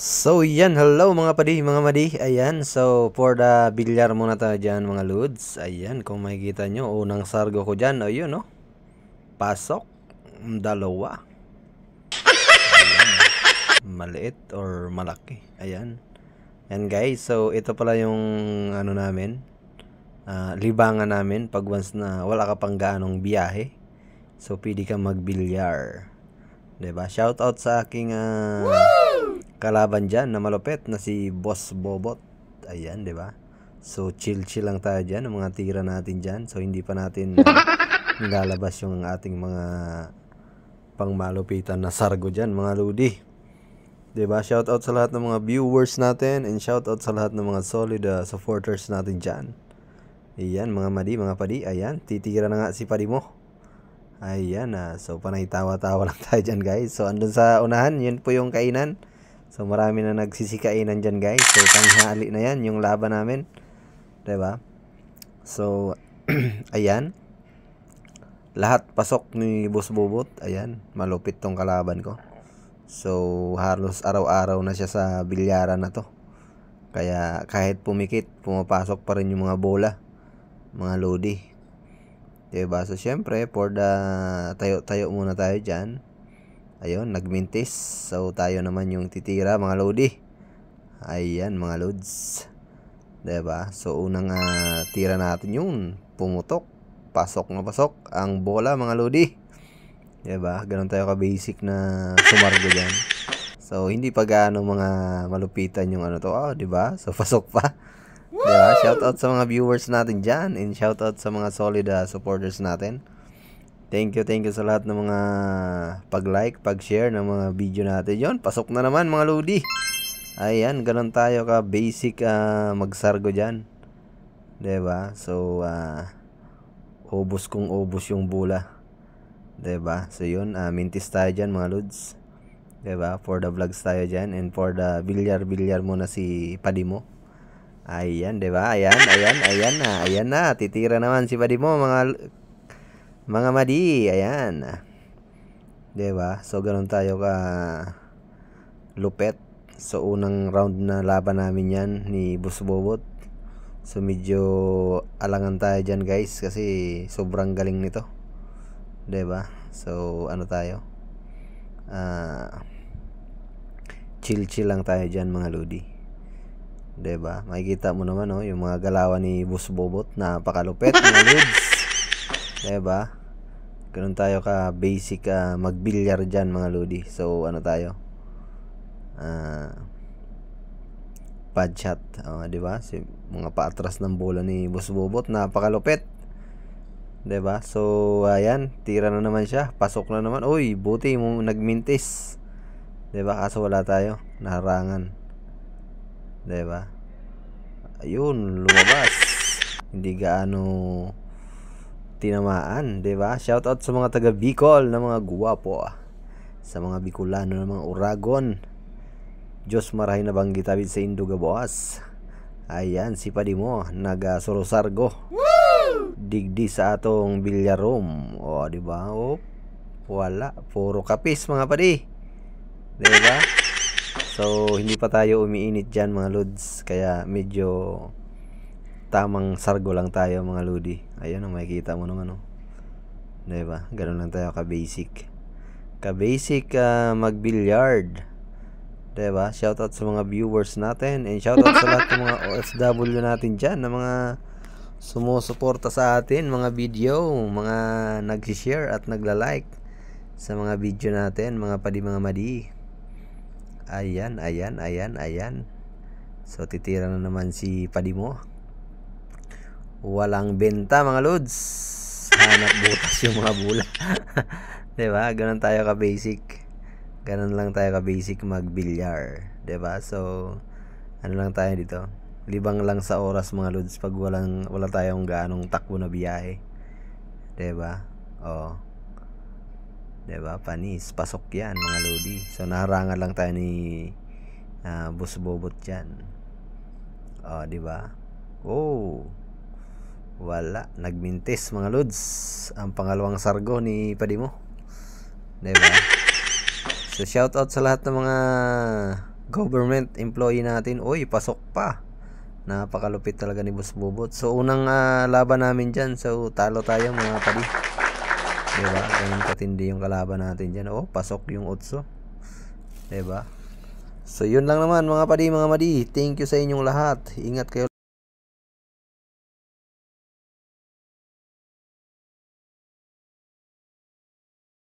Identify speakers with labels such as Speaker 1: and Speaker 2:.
Speaker 1: So yan, hello mga padi, mga madi, ayan, so for the bilyar muna tayo dyan mga ludes, ayan, kung makikita nyo, unang sargo ko dyan, ayun no, pasok, dalawa, ayan. maliit or malaki, ayan, ayan guys, so ito pala yung ano namin, uh, libangan namin pag once na wala ka pang gaanong biyahe, so pwede ka magbilyar, diba, shout out sa aking, uh, Woo! kalaban dyan na malupet na si Boss Bobot. Ayan, di ba? So, chill-chill lang tayo dyan ng mga tira natin dyan. So, hindi pa natin uh, lalabas yung ating mga pangmalupitan na sargo dyan, mga ludi. ba diba? Shoutout sa lahat ng mga viewers natin and shoutout sa lahat ng mga solid uh, supporters natin dyan. Ayan, mga madi, mga padi. Ayan, titira na nga si padi mo. Ayan, uh, so panay tawa-tawa lang tayo dyan guys. So, andun sa unahan, yun po yung kainan. So marami na nagsisikainan dyan guys. So tanghali na yan yung laban namin. ba? Diba? So ayan. Lahat pasok ni Boss Bobot. Ayan. Malupit tong kalaban ko. So halos araw-araw na siya sa bilyara na to. Kaya kahit pumikit, pumapasok pa rin yung mga bola. Mga lodi. Diba? So syempre for the tayo-tayo muna tayo dyan. Ayun, nagmintis. So, tayo naman yung titira, mga lodi. Ayan, mga lods. ba diba? So, unang uh, tira natin yung pumutok. Pasok na pasok ang bola, mga lodi. 'Di ba Ganun tayo ka-basic na sumargo diyan. So, hindi pa gaano mga malupitan yung ano to. Oh, ah, ba diba? So, pasok pa. Diba? Shout out sa mga viewers natin diyan and shout out sa mga solid uh, supporters natin. Thank you, thank you sa lahat ng mga pag-like, pag-share ng mga video natin. Yon, pasok na naman mga lodi. Ayan, ganun tayo ka basic uh, magsargo 'Di ba? So, uh, ubos kong ubos yung bula. ba? Diba? So, yon, uh, ah, mintis tayo diyan mga lods. 'Di ba? For the vlogs tayo diyan and for the bilyar-bilyar muna si Padimo. Ayan, ba? Diba? Ayan, ayan, ayan na. Ayan na, titira naman si Padimo mga mga madi, ayan. 'Di ba? So, ganun tayo ka lupet. So, unang round na laban namin yan ni Busbobot. So, medyo alangan tayo diyan, guys kasi sobrang galing nito. 'Di ba? So, ano tayo? Uh, chill-chill lang tayo diyan, mga lodi. 'Di ba? Diba? Makikita mo naman, no? Oh, yung mga galaw ni Busbobot, Bobot, napakalupet mga 'Di ba? ganun tayo ka basic uh, magbilyar dyan mga lodi so ano tayo uh, pad shot uh, di ba si mga paatras ng bola ni Boss Bobot napakalupit di ba so ayan tira na naman siya pasok na naman uy buti mo nagmintis di ba kaso wala tayo naharangan di ba ayun lumabas hindi gaano tinamaan, 'di ba? Shout out sa mga taga Bicol na mga guwapo. Ah. Sa mga Bicolano na mga Uragon. Jos marahin na banggit sa Induga Boas. Ayan, si Padi mo, naga Digdi sa atong room. O, di ba? O, wala. Puro kapis, mga padi. Di ba? So, hindi pa tayo umiinit diyan mga lods. Kaya, medyo tamang sargo lang tayo mga ludi. Ayun ang makikita mo nung ano. Oh. Diba? Ganun lang tayo ka-basic. Ka-basic uh, mag-billiard. Diba? Shoutout sa mga viewers natin and shoutout sa lahat ng mga OFW natin diyan na mga sumusuporta sa atin, mga video, mga nag-share at nagla-like sa mga video natin, mga padi mga madi. Ayan, ayan, ayan, ayan. So, titira na naman si padi mo walang benta mga lods hanap butas yung mga bula ba diba? ganun tayo ka basic ganun lang tayo ka basic magbilyar ba diba? so ano lang tayo dito libang lang sa oras mga lods pag walang wala tayong ganong takbo na biyahe ba diba? oh ba diba? panis pasok yan mga lodi so naharangan lang tayo ni uh, boss bobot dyan oh ba diba? oh wala. Nagmintis mga lods. Ang pangalawang sargo ni Padimo. Diba? So shout out sa lahat ng mga government employee natin. oy pasok pa. Napakalupit talaga ni Boss Bobot. So unang uh, laban namin dyan. So talo tayo mga padi. Diba? Ganun katindi yung kalaban natin dyan. Oh, pasok yung otso. Diba? So yun lang naman mga padi mga madi. Thank you sa inyong lahat. Ingat kayo.